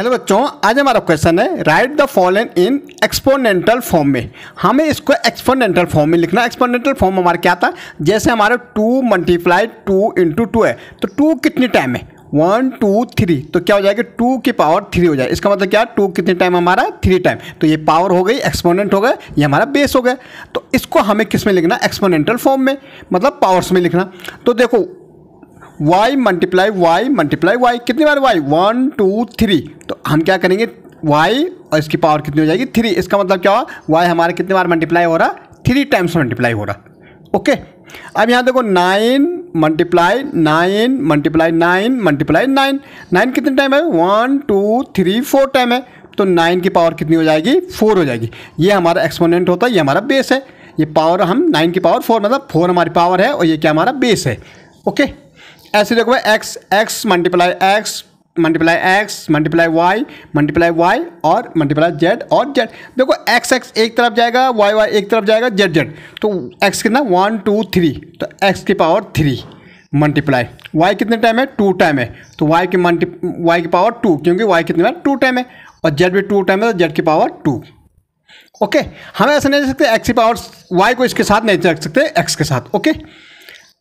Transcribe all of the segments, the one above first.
hello बच्चों आज हमारा क्वेश्चन है write the following in exponential form में हमें इसको एक्सपोनेंटल फॉर्म में लिखना एक्सपोनेंटल फॉर्म हमारा क्या था जैसे हमारा two multiply two into two है तो टू कितनी टाइम है वन टू थ्री तो क्या हो जाएगा टू की पावर थ्री हो जाए इसका मतलब क्या टू कितने टाइम हमारा थ्री टाइम तो ये पावर हो गई एक्सपोनेंट हो गया ये हमारा बेस हो गया तो इसको हमें किस में लिखना एक्सपोनेंटल फॉर्म में मतलब पावर्स में लिखना तो देखो y multiply Y multiply y कितनी बार वाई वन टू थ्री तो हम क्या करेंगे वाई और इसकी पावर कितनी हो जाएगी थ्री इसका मतलब क्या हुआ वाई हमारा कितनी बार मल्टीप्लाई हो रहा थ्री टाइम्स मल्टीप्लाई हो रहा ओके अब यहाँ देखो nine multiply nine multiply nine multiply nine nine कितने टाइम है one two three four time है तो नाइन की पावर कितनी हो जाएगी फोर हो जाएगी ये हमारा एक्सपोनेंट होता है ये हमारा बेस है ये पावर हम नाइन की पावर फोर मतलब फोर हमारी पावर है और ये क्या हमारा बेस है ओके ऐसे देखो X X multiply X multiply X multiply Y multiply Y और मल्टीप्लाई जेड और जेड देखो एक्स एक्स एक तरफ जाएगा वाई वाई एक तरफ जाएगा जेड जेड तो एक्स कितना वन टू थ्री तो एक्स की पावर थ्री मल्टीप्लाई वाई कितने टाइम है टू टाइम है तो वाई की मल्टी वाई की पावर टू क्योंकि वाई कितने में टू टाइम है और जेड भी टू टाइम है तो जेड की पावर टू ओके हम ऐसा नहीं देख सकते एक्स की पावर वाई को इसके साथ नहीं रख सकते एक्स के साथ ओके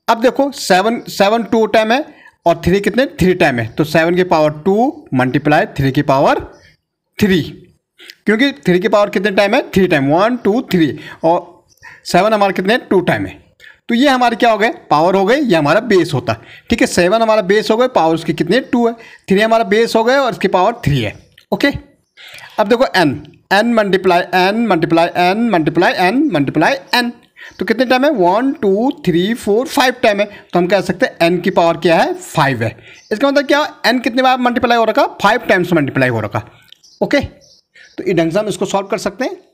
अब देखो सेवन सेवन टू टाइम है और थ्री कितने थ्री टाइम है तो सेवन की पावर टू मल्टीप्लाई थ्री की पावर थ्री क्योंकि थ्री की पावर कितने टाइम है three time one two three और सेवन हमारे कितने टू टाइम है तो ये हमारे क्या हो गए पावर हो गई ये हमारा बेस होता है ठीक है सेवन हमारा बेस हो गए पावर उसकी कितने टू है थ्री हमारा बेस हो गए और इसकी पावर थ्री है ओके अब देखो N N multiply N multiply N multiply N multiply N तो कितने टाइम है one two three four five time है तो हम कह सकते हैं एन की पावर क्या है फाइव है इसका मतलब क्या एन कितने बार मल्टीप्लाई हो रखा फाइव टाइम्स मल्टीप्लाई हो रखा ओके तो ये ढंग से हम इसको सॉल्व कर सकते हैं